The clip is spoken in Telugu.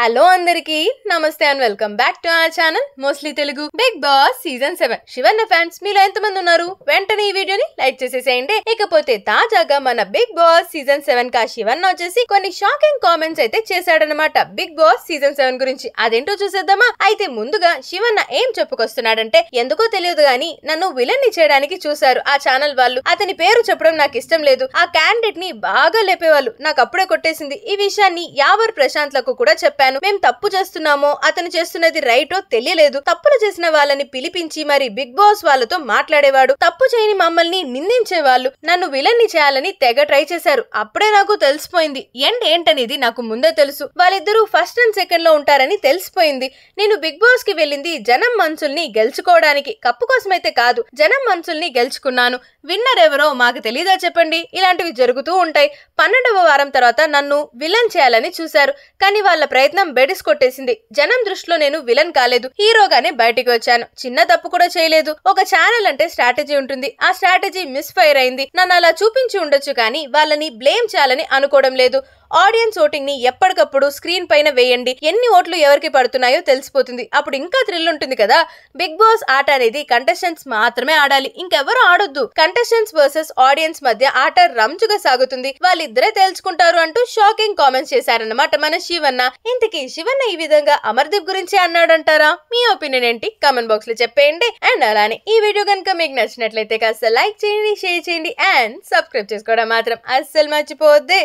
హలో అందరికి నమస్తే and welcome back to our channel mostly Telugu Bigg Boss season seven Shivanna fans మీలో ఎంతమంది ఉన్నారు వెంటనే ఈ వీడియోని లైక్ చేసేసేయండి ఇకపోతే తాజాగా మన బిగ్ బాస్ సీజన్ సెవెన్ కా శివన్న వచ్చేసి కొన్ని షాకింగ్ కామెంట్స్ అయితే చేశాడనమాట బిగ్ బాస్ సీజన్ సెవెన్ గురించి అదేంటో చూసేద్దామా అయితే ముందుగా శివన్న ఏం చెప్పుకొస్తున్నాడంటే ఎందుకో తెలియదు గాని నన్ను విలన్ ని చేయడానికి చూశారు ఆ ఛానల్ వాళ్ళు అతని పేరు చెప్పడం నాకు ఇష్టం లేదు ఆ క్యాండిడేట్ ని బాగా లేపేవాళ్ళు నాకు అప్పుడే కొట్టేసింది ఈ విషయాన్ని యావర్ ప్రశాంత్ లకు కూడా చెప్పాను చెప్పాను మేము తప్పు చేస్తున్నామో అతను చేస్తున్నది రైటో తెలియలేదు తప్పులు చేసిన వాళ్ళని పిలిపించి మరి బిగ్ బాస్ వాళ్ళతో మాట్లాడేవాడు తప్పు చేయని మమ్మల్ని నిందించే వాళ్ళు నన్ను విలన్ని చేయాలని తెగ ట్రై చేశారు అప్పుడే నాకు తెలిసిపోయింది ఎండ్ ఏంటనేది నాకు ముందే తెలుసు వాళ్ళిద్దరూ ఫస్ట్ అండ్ సెకండ్ లో ఉంటారని తెలిసిపోయింది నేను బిగ్ బాస్ కి వెళ్ళింది జనం మనుషుల్ని గెలుచుకోవడానికి కప్పు కోసమైతే కాదు జనం మనుషుల్ని గెలుచుకున్నాను విన్నర్ ఎవరో మాకు తెలీదా చెప్పండి ఇలాంటివి జరుగుతూ ఉంటాయి పన్నెండవ వారం తర్వాత నన్ను విలన్ చేయాలని చూశారు కానీ వాళ్ళ ప్రయత్నం రత్నం బెడిస్ కొట్టేసింది జనం దృష్టిలో నేను విలన్ కాలేదు హీరోగానే బయటికి వచ్చాను చిన్న తప్పు కూడా చేయలేదు ఒక ఛానల్ అంటే స్ట్రాటజీ ఉంటుంది ఆ స్ట్రాటజీ మిస్ ఫైర్ అయింది నన్ను అలా చూపించి ఉండొచ్చు కానీ వాళ్ళని బ్లేమ్ చేయాలని అనుకోవడం లేదు ఆడియన్స్ ఓటింగ్ ని ఎప్పటికప్పుడు స్క్రీన్ పైన వేయండి ఎన్ని ఓట్లు ఎవరికి పడుతున్నాయో తెలిసిపోతుంది అప్పుడు ఇంకా థ్రిల్ ఉంటుంది కదా బిగ్ బాస్ ఆట అనేది కంటెస్టెంట్స్ మాత్రమే ఆడాలి ఇంకెవరు ఆడొద్దు కంటెస్టెంట్స్ వర్సెస్ ఆడియన్స్ మధ్య ఆట రంచుగా సాగుతుంది వాళ్ళిద్దరే తేల్చుకుంటారు అంటూ షాకింగ్ కామెంట్స్ చేశారన్నమాట మన శివన్న ఇంతకీ శివన్న ఈ విధంగా అమర్దీప్ గురించి అన్నాడంటారా మీ ఒపీనియన్ ఏంటి కామెంట్ బాక్స్ లో చెప్పేయండి అండ్ అలానే ఈ వీడియో కనుక మీకు నచ్చినట్లయితే కాస్త లైక్ చేయండి షేర్ చేయండి అండ్ సబ్స్క్రైబ్ చేసుకోవడం మాత్రం అస్సలు మర్చిపోవద్దే